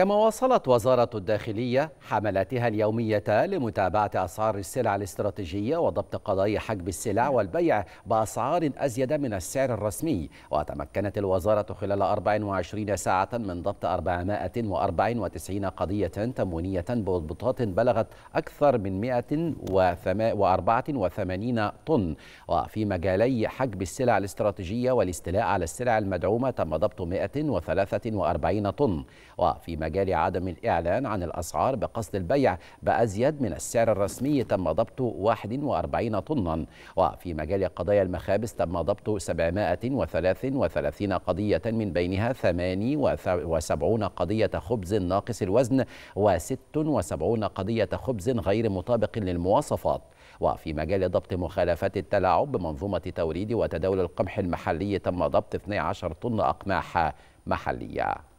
كما واصلت وزارة الداخلية حملاتها اليومية لمتابعة أسعار السلع الاستراتيجية وضبط قضايا حجب السلع والبيع بأسعار أزيد من السعر الرسمي وتمكنت الوزارة خلال 24 ساعة من ضبط 494 قضية تموينية بضبطات بلغت أكثر من 184 طن وفي مجالي حجب السلع الاستراتيجية والاستيلاء على السلع المدعومة تم ضبط 143 طن وفي مجال عدم الإعلان عن الأسعار بقصد البيع بأزيد من السعر الرسمي تم ضبط 41 طنا وفي مجال قضايا المخابز تم ضبط 733 قضية من بينها 78 قضية خبز ناقص الوزن و76 قضية خبز غير مطابق للمواصفات وفي مجال ضبط مخالفات التلاعب بمنظومة توريد وتداول القمح المحلي تم ضبط 12 طن أقماح محلية